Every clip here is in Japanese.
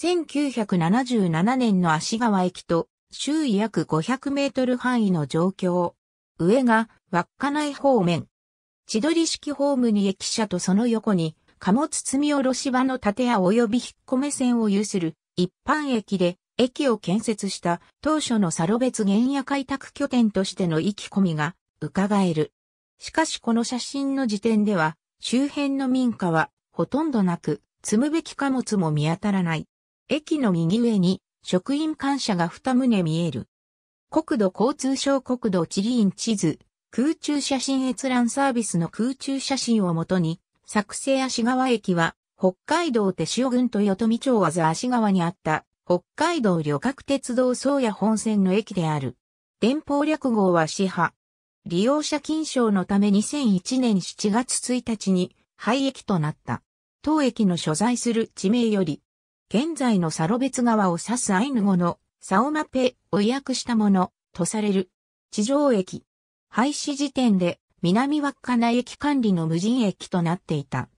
1977年の足川駅と周囲約500メートル範囲の状況。上が稚内方面。千鳥式ホームに駅舎とその横に貨物積み下ろし場の建屋及び引っ込め線を有する一般駅で駅を建設した当初のサロ別原野開拓拠点としての意気込みが伺える。しかしこの写真の時点では周辺の民家はほとんどなく積むべき貨物も見当たらない。駅の右上に職員官舎が二棟見える。国土交通省国土地理院地図、空中写真閲覧サービスの空中写真をもとに、作成足川駅は、北海道手塩郡と与富町和座足川にあった、北海道旅客鉄道宗谷本線の駅である。電報略号は市派。利用者金賞のため2001年7月1日に廃駅となった。当駅の所在する地名より、現在のサロベツ川を指すアイヌ語のサオマペを訳したものとされる地上駅。廃止時点で南稚内駅管理の無人駅となっていた。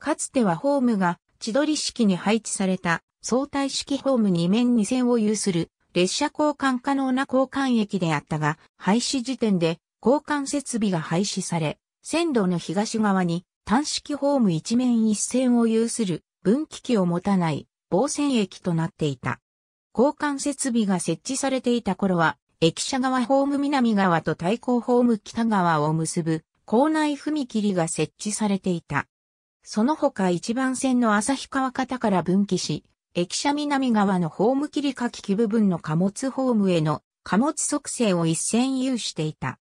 かつてはホームが千鳥式に配置された相対式ホーム2面2線を有する列車交換可能な交換駅であったが、廃止時点で交換設備が廃止され、線路の東側に単式ホーム一面一線を有する分岐器を持たない防線駅となっていた。交換設備が設置されていた頃は、駅舎側ホーム南側と対向ホーム北側を結ぶ構内踏切が設置されていた。その他一番線の旭川方から分岐し、駅舎南側のホーム切り書き部分の貨物ホームへの貨物促成を一線有していた。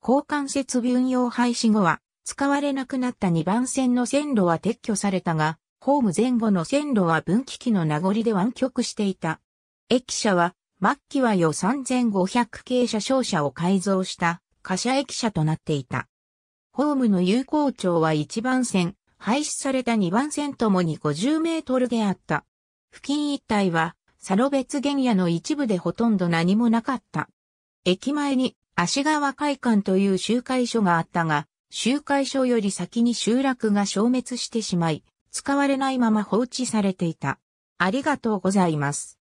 交換設備運用廃止後は、使われなくなった2番線の線路は撤去されたが、ホーム前後の線路は分岐器の名残で湾曲していた。駅舎は、末期は予3500系車掌車を改造した、貨車駅舎となっていた。ホームの有効長は1番線、廃止された2番線ともに50メートルであった。付近一帯は、サロ別原野の一部でほとんど何もなかった。駅前に、芦川会館という集会所があったが、集会所より先に集落が消滅してしまい、使われないまま放置されていた。ありがとうございます。